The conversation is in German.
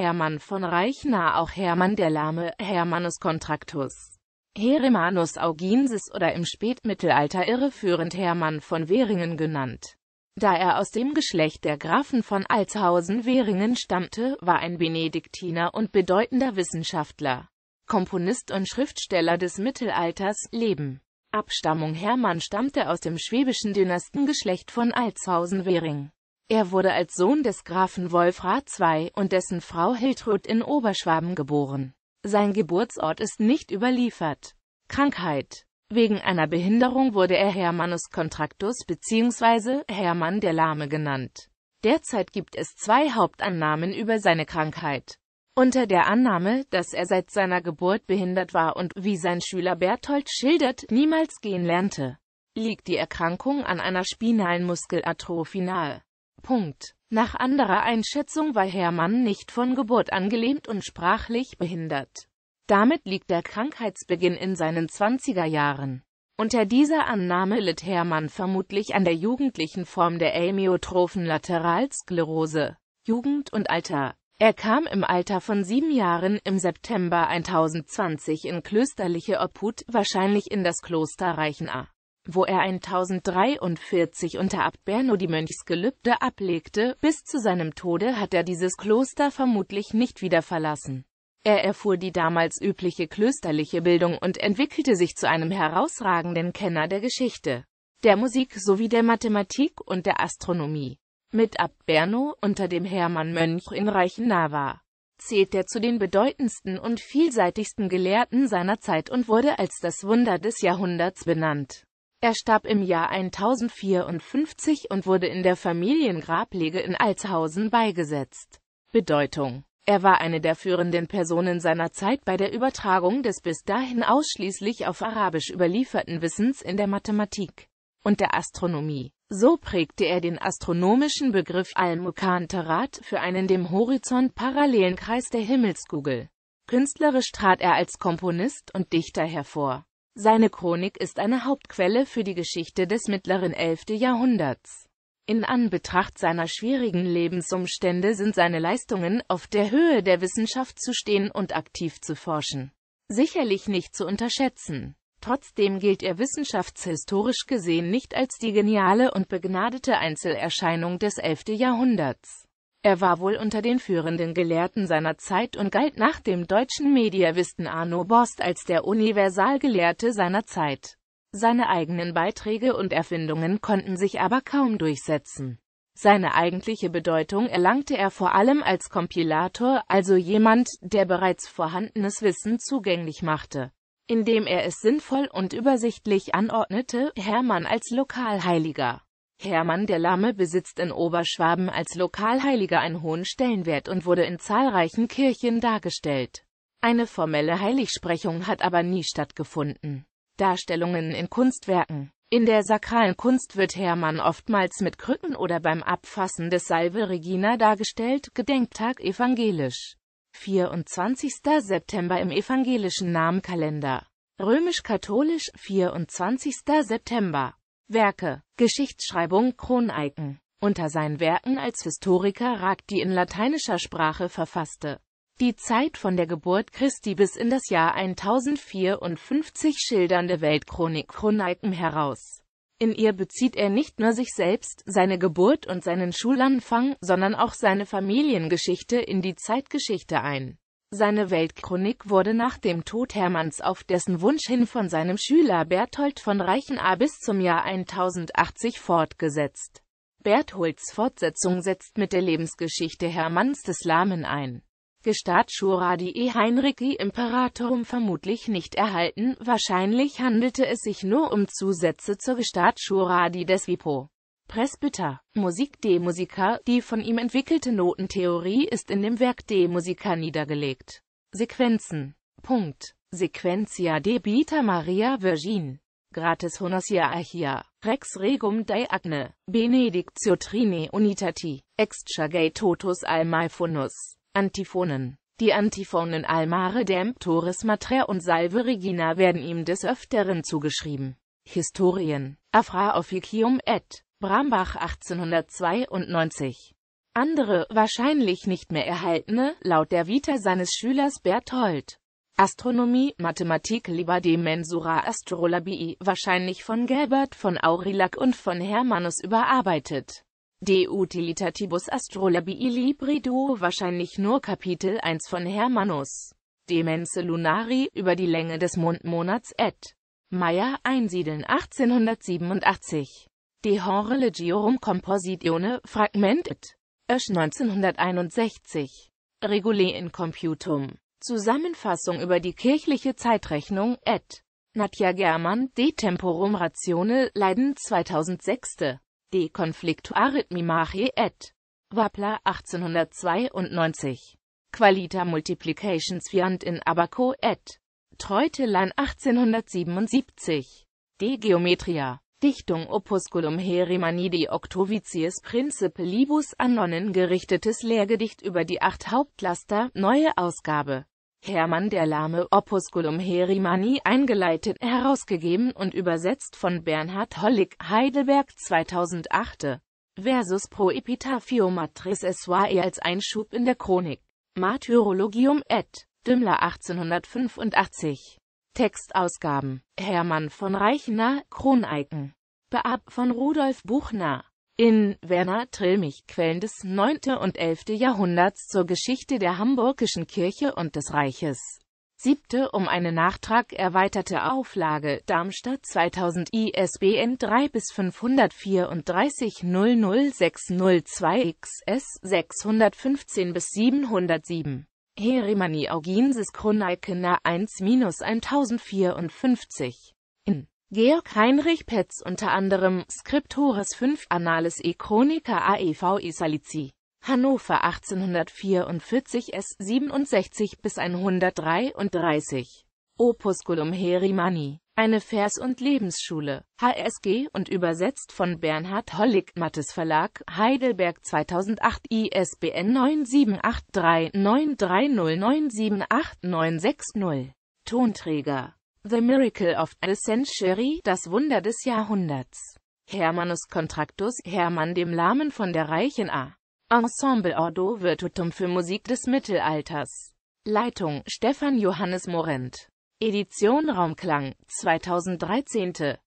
Hermann von Reichner auch Hermann der Lahme, Hermannus Contractus, Heremanus Auginsis oder im Spätmittelalter irreführend Hermann von Weringen genannt. Da er aus dem Geschlecht der Grafen von Altshausen-Weringen stammte, war ein Benediktiner und bedeutender Wissenschaftler, Komponist und Schriftsteller des Mittelalters, Leben. Abstammung Hermann stammte aus dem schwäbischen Dynastengeschlecht von Altshausen-Wering. Er wurde als Sohn des Grafen Wolfrat II und dessen Frau Hiltrud in Oberschwaben geboren. Sein Geburtsort ist nicht überliefert. Krankheit Wegen einer Behinderung wurde er Hermannus Contractus bzw. Hermann der Lahme genannt. Derzeit gibt es zwei Hauptannahmen über seine Krankheit. Unter der Annahme, dass er seit seiner Geburt behindert war und, wie sein Schüler Berthold schildert, niemals gehen lernte, liegt die Erkrankung an einer spinalen Muskelatrophie nahe. Punkt. Nach anderer Einschätzung war Hermann nicht von Geburt an gelähmt und sprachlich behindert. Damit liegt der Krankheitsbeginn in seinen 20er Jahren. Unter dieser Annahme litt Hermann vermutlich an der jugendlichen Form der amyotrophen Lateralsklerose. Jugend und Alter Er kam im Alter von sieben Jahren im September 1020 in klösterliche Obhut, wahrscheinlich in das Kloster Reichenahr wo er 1043 unter Abt Berno die Mönchsgelübde ablegte. Bis zu seinem Tode hat er dieses Kloster vermutlich nicht wieder verlassen. Er erfuhr die damals übliche klösterliche Bildung und entwickelte sich zu einem herausragenden Kenner der Geschichte, der Musik sowie der Mathematik und der Astronomie. Mit Abt Berno unter dem Hermann Mönch in Reichenau zählt er zu den bedeutendsten und vielseitigsten Gelehrten seiner Zeit und wurde als das Wunder des Jahrhunderts benannt. Er starb im Jahr 1054 und wurde in der Familiengrablege in Altshausen beigesetzt. Bedeutung er war eine der führenden Personen seiner Zeit bei der Übertragung des bis dahin ausschließlich auf Arabisch überlieferten Wissens in der Mathematik und der Astronomie. So prägte er den astronomischen Begriff Al-Mukantarat für einen dem Horizont parallelen Kreis der Himmelskugel. Künstlerisch trat er als Komponist und Dichter hervor. Seine Chronik ist eine Hauptquelle für die Geschichte des mittleren 11. Jahrhunderts. In Anbetracht seiner schwierigen Lebensumstände sind seine Leistungen auf der Höhe der Wissenschaft zu stehen und aktiv zu forschen. Sicherlich nicht zu unterschätzen. Trotzdem gilt er wissenschaftshistorisch gesehen nicht als die geniale und begnadete Einzelerscheinung des 11. Jahrhunderts. Er war wohl unter den führenden Gelehrten seiner Zeit und galt nach dem deutschen Mediawisten Arno Borst als der Universalgelehrte seiner Zeit. Seine eigenen Beiträge und Erfindungen konnten sich aber kaum durchsetzen. Seine eigentliche Bedeutung erlangte er vor allem als Kompilator, also jemand, der bereits vorhandenes Wissen zugänglich machte, indem er es sinnvoll und übersichtlich anordnete, Hermann als Lokalheiliger. Hermann der Lamme besitzt in Oberschwaben als Lokalheiliger einen hohen Stellenwert und wurde in zahlreichen Kirchen dargestellt. Eine formelle Heiligsprechung hat aber nie stattgefunden. Darstellungen in Kunstwerken In der sakralen Kunst wird Hermann oftmals mit Krücken oder beim Abfassen des Salve Regina dargestellt, Gedenktag evangelisch. 24. September im evangelischen Namenkalender. Römisch-katholisch, 24. September. Werke, Geschichtsschreibung Kroneiken. Unter seinen Werken als Historiker ragt die in lateinischer Sprache verfasste die Zeit von der Geburt Christi bis in das Jahr 1054 schildernde Weltchronik Kroneiken heraus. In ihr bezieht er nicht nur sich selbst, seine Geburt und seinen Schulanfang, sondern auch seine Familiengeschichte in die Zeitgeschichte ein seine Weltchronik wurde nach dem Tod Hermanns auf dessen Wunsch hin von seinem Schüler Berthold von Reichenau bis zum Jahr 1080 fortgesetzt. Bertholds Fortsetzung setzt mit der Lebensgeschichte Hermanns des Lahmen ein. Gestat Schura die E. Heinrichi Imperatorum vermutlich nicht erhalten, wahrscheinlich handelte es sich nur um Zusätze zur Gestat des Wipo. Presbyter. Musik De Musica, die von ihm entwickelte Notentheorie ist in dem Werk De Musica niedergelegt. Sequenzen. Punkt. Sequentia de Bita Maria Virgin. Gratis honosia archia. Rex regum dei agne. Benedictio trine unitati. Extragei totus almaifonus. Antiphonen. Die Antiphonen Almare Demptoris Mater und Salve Regina werden ihm des Öfteren zugeschrieben. Historien. Afra officium et Brambach 1892. Andere, wahrscheinlich nicht mehr erhaltene, laut der Vita seines Schülers Berthold. Astronomie, Mathematik Liber de Mensura Astrolabii, wahrscheinlich von Gelbert von Aurillac und von Hermannus überarbeitet. De Utilitatibus Astrolabii Libri Duo, wahrscheinlich nur Kapitel 1 von Hermannus. De Mense Lunari, über die Länge des Mondmonats et. Meyer, Einsiedeln 1887. De Horreligiorum Compositione, Fragmentet. Esch 1961. Regulae in Computum. Zusammenfassung über die kirchliche Zeitrechnung, et. Nadja Germann, De Temporum Ratione, Leiden 2006. De Conflictuarit Mimache et. Wappler 1892. Qualita Multiplications Viant in Abaco et. Treutelan 1877. De Geometria. Dichtung Opusculum Herimani Octovicius Libus Anonen gerichtetes Lehrgedicht über die acht Hauptlaster, neue Ausgabe. Hermann der Lahme Opusculum Herimani eingeleitet, herausgegeben und übersetzt von Bernhard Hollig, Heidelberg 2008. Versus pro Epitaphio Matris Essoae als Einschub in der Chronik. Martyrologium et. Dümmler 1885 Textausgaben Hermann von Reichner, Kroneiken. Beab von Rudolf Buchner. In Werner Trillmich Quellen des 9. und 11. Jahrhunderts zur Geschichte der Hamburgischen Kirche und des Reiches. Siebte um eine Nachtrag erweiterte Auflage Darmstadt 2000 ISBN 3 bis 534 00602 XS 615 bis 707 Herimani Auginsis Chronaikena 1-1054 in Georg Heinrich Petz unter anderem Scriptores 5 Annales e Chronica aev e Salici Hannover 1844 S 67 bis 133 Opusculum Herimani eine Vers- und Lebensschule, HSG und übersetzt von Bernhard Hollig, Mattes Verlag, Heidelberg 2008, ISBN 9783930978960. Tonträger The Miracle of the Century, das Wunder des Jahrhunderts. Hermannus Contractus, Hermann dem Lahmen von der Reichen A. Ensemble Ordo Virtutum für Musik des Mittelalters. Leitung Stefan Johannes Morent Edition Raumklang 2013